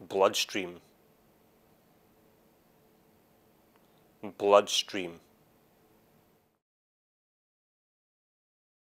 bloodstream bloodstream